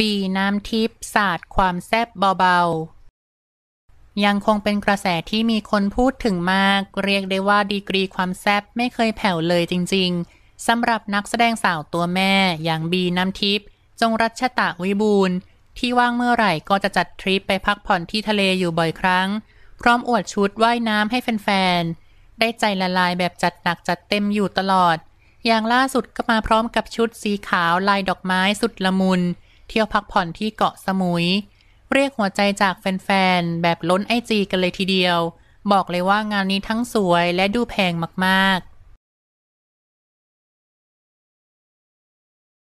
บีน้ำทิพ์ศาสตร์ความแซบเบาๆ ยังคงเป็นกระแสที่มีคนพูดถึงมาก เรียกได้ว่าดีกรีความแซบไม่เคยแผ่วเลยจริงๆสำหรับนักแสดงสาวตัวแม่อย่างบีน้ำทิพ์จงรัชตะวิบูล ที่ว่างเมื่อไหร่ก็จะจัดทริปไปพักผ่อนที่ทะเลอยู่บ่อยครั้ง พร้อมอวดชุดว่ายน้ำให้แฟนๆ ได้ใจละลายแบบจัดหนักจัดเต็มอยู่ตลอด อย่างล่าสุดก็มาพร้อมกับชุดสีขาวลายดอกไม้ สุดละมุนเที่ยวพักผ่อนที่เกาะสมุย เรียกหัวใจจากแฟนๆแบบล้นไอจีกันเลยทีเดียว บอกเลยว่างานนี้ทั้งสวยและดูแพงมากๆ